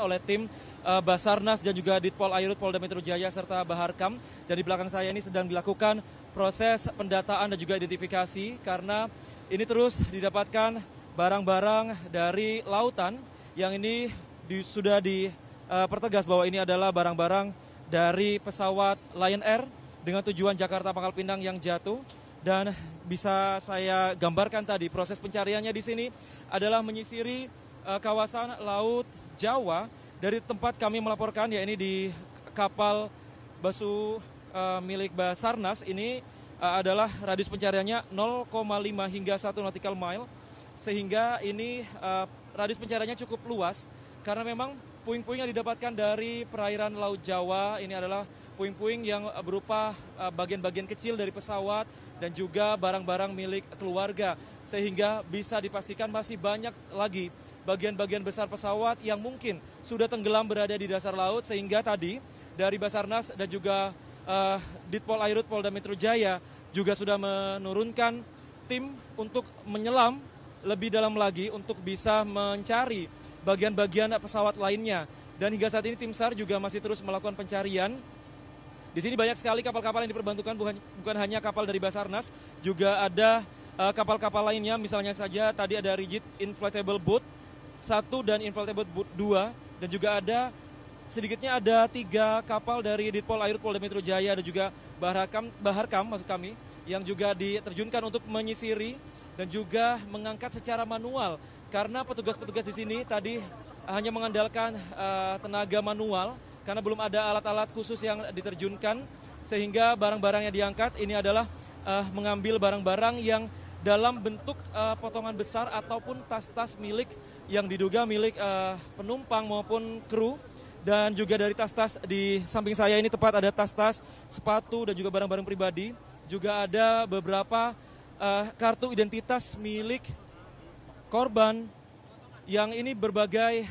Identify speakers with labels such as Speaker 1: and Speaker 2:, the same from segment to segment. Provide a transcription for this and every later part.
Speaker 1: oleh tim uh, Basarnas dan juga Ditpol Airut Polda Metro Jaya serta Baharkam. Dan di belakang saya ini sedang dilakukan proses pendataan dan juga identifikasi karena ini terus didapatkan barang-barang dari lautan yang ini di, sudah dipertegas eh, bahwa ini adalah barang-barang dari pesawat Lion Air dengan tujuan Jakarta Pangkal Pinang yang jatuh dan bisa saya gambarkan tadi proses pencariannya di sini adalah menyisiri uh, kawasan laut Jawa dari tempat kami melaporkan ya ini di kapal basu uh, milik Basarnas ini uh, adalah radius pencariannya 0,5 hingga 1 nautical mile sehingga ini uh, radius pencariannya cukup luas karena memang puing-puing yang didapatkan dari perairan Laut Jawa ini adalah puing-puing yang berupa bagian-bagian kecil dari pesawat dan juga barang-barang milik keluarga sehingga bisa dipastikan masih banyak lagi bagian-bagian besar pesawat yang mungkin sudah tenggelam berada di dasar laut sehingga tadi dari Basarnas dan juga uh, Ditpol Airut Polda Metro Jaya juga sudah menurunkan tim untuk menyelam lebih dalam lagi untuk bisa mencari bagian-bagian pesawat lainnya. Dan hingga saat ini tim SAR juga masih terus melakukan pencarian. Di sini banyak sekali kapal-kapal yang diperbantukan, bukan, bukan hanya kapal dari Basarnas, juga ada eh, kapal-kapal uh, kapal -kapal lainnya, misalnya saja tadi ada rigid inflatable boat 1 dan Inflatable Boot 2 dan juga ada sedikitnya ada tiga kapal dari Ditpol Air Polda Metro Jaya dan juga Baharkam, Baharkam maksud kami yang juga diterjunkan untuk menyisiri dan juga mengangkat secara manual karena petugas-petugas di sini tadi hanya mengandalkan uh, tenaga manual karena belum ada alat-alat khusus yang diterjunkan sehingga barang-barang yang diangkat ini adalah uh, mengambil barang-barang yang dalam bentuk uh, potongan besar ataupun tas-tas milik yang diduga milik uh, penumpang maupun kru dan juga dari tas-tas di samping saya ini tepat ada tas-tas, sepatu dan juga barang-barang pribadi. Juga ada beberapa uh, kartu identitas milik korban yang ini berbagai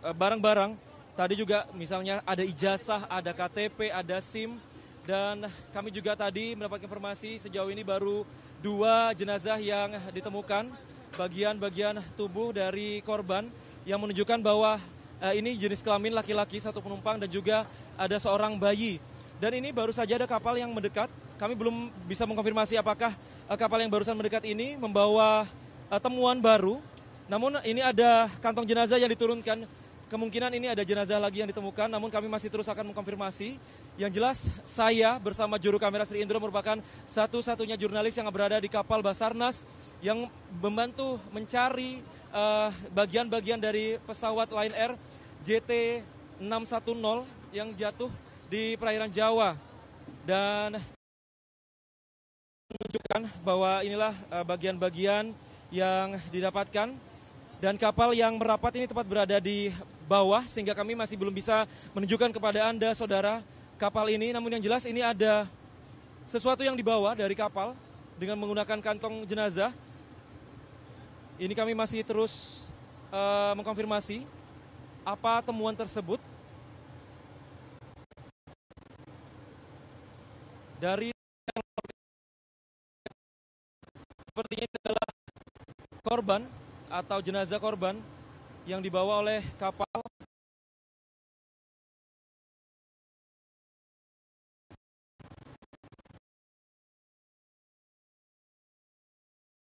Speaker 1: barang-barang. Uh, Tadi juga misalnya ada ijazah, ada KTP, ada SIM dan kami juga tadi mendapat informasi sejauh ini baru dua jenazah yang ditemukan bagian-bagian tubuh dari korban yang menunjukkan bahwa eh, ini jenis kelamin laki-laki satu penumpang dan juga ada seorang bayi. Dan ini baru saja ada kapal yang mendekat. Kami belum bisa mengkonfirmasi apakah eh, kapal yang barusan mendekat ini membawa eh, temuan baru. Namun ini ada kantong jenazah yang diturunkan Kemungkinan ini ada jenazah lagi yang ditemukan, namun kami masih terus akan mengkonfirmasi. Yang jelas, saya bersama juru kamera Sri Indro merupakan satu-satunya jurnalis yang berada di kapal Basarnas yang membantu mencari eh, bagian-bagian uh, dari pesawat Lion Air JT610 yang jatuh di perairan Jawa. Dan menunjukkan bahwa inilah eh, bagian-bagian yang didapatkan dan kapal yang merapat ini tepat berada di bawah sehingga kami masih belum bisa menunjukkan kepada Anda saudara kapal ini. Namun yang jelas ini ada sesuatu yang dibawa dari kapal dengan menggunakan kantong jenazah. Ini kami masih terus uh, mengkonfirmasi apa temuan tersebut. Dari sepertinya adalah korban atau jenazah korban yang dibawa oleh kapal